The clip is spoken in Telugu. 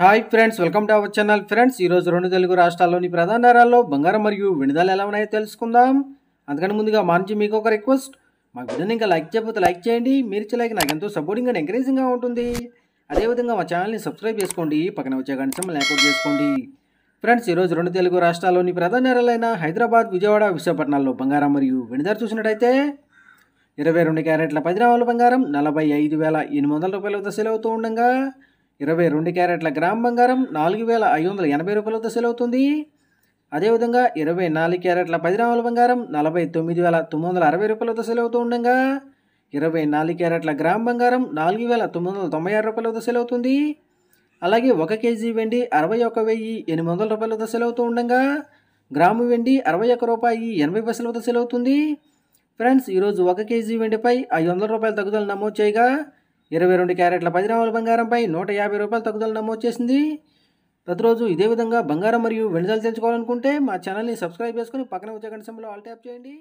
hi friends welcome to our channel friends ఈరోజు రెండు తెలుగు రాష్ట్రాల్లోని ప్రధాన నగరాల్లో బంగారం మరియు విడుదల ఎలా ఉన్నాయో తెలుసుకుందాం అందుకని ముందుగా మా నుంచి మీకు ఒక రిక్వెస్ట్ మా వీడియోని ఇంకా లైక్ చేయకపోతే లైక్ చేయండి మీరు లైక్ నాకు ఎంతో సపోర్టింగ్ అండ్ ఎంకరేజింగ్గా ఉంటుంది అదేవిధంగా మా ఛానల్ని సబ్స్క్రైబ్ చేసుకోండి పక్కన వచ్చే గంట సమయం చేసుకోండి ఫ్రెండ్స్ ఈరోజు రెండు తెలుగు రాష్ట్రాల్లోని ప్రధాన నగరాలైన హైదరాబాద్ విజయవాడ విశాఖపట్నాల్లో బంగారం మరియు విడుదల చూసినట్టయితే ఇరవై రెండు క్యారెట్ల పది రావాల బంగారం నలభై ఐదు వేల ఎనిమిది వందల రూపాయల వద్ద అవుతూ ఉండగా ఇరవై రెండు క్యారెట్ల గ్రామ్ బంగారం నాలుగు వేల ఐదు వందల ఎనభై రూపాయలతో సెల్ అవుతుంది అదేవిధంగా ఇరవై నాలుగు క్యారెట్ల పది గ్రాముల బంగారం నలభై తొమ్మిది వేల తొమ్మిది వందల అరవై రూపాయలతో సెల్ అవుతూ ఉండగా ఇరవై నాలుగు క్యారెట్ల గ్రామ్ బంగారం నాలుగు వేల తొమ్మిది వందల తొంభై ఆరు రూపాయలతో సెల్ అవుతుంది అలాగే ఒక కేజీ వెండి అరవై ఒక వెయ్యి ఎనిమిది వందల రూపాయలతో సెల్ అవుతూ ఉండగా గ్రాము వెండి అరవై ఒక్క రూపాయి ఎనభై పైసలతో సెల్ అవుతుంది ఫ్రెండ్స్ ఈరోజు ఒక కేజీ వెండిపై ఐదు వందల రూపాయల తగ్గుదల నమోదు చేయగా ఇరవై రెండు క్యారెట్ల పది గ్రాముల బంగారంపై నూట యాభై రూపాయల తగ్గుదల నమోదు చేసింది ప్రతిరోజు ఇదే విధంగా బంగారం మరియు వెండిదాలు తెలుసుకోవాలనుకుంటే మా ఛానల్ని సబ్స్క్రైబ్ చేసుకుని పక్కన వచ్చే గంట సమయంలో ఆల్ ట్యాప్ చేయండి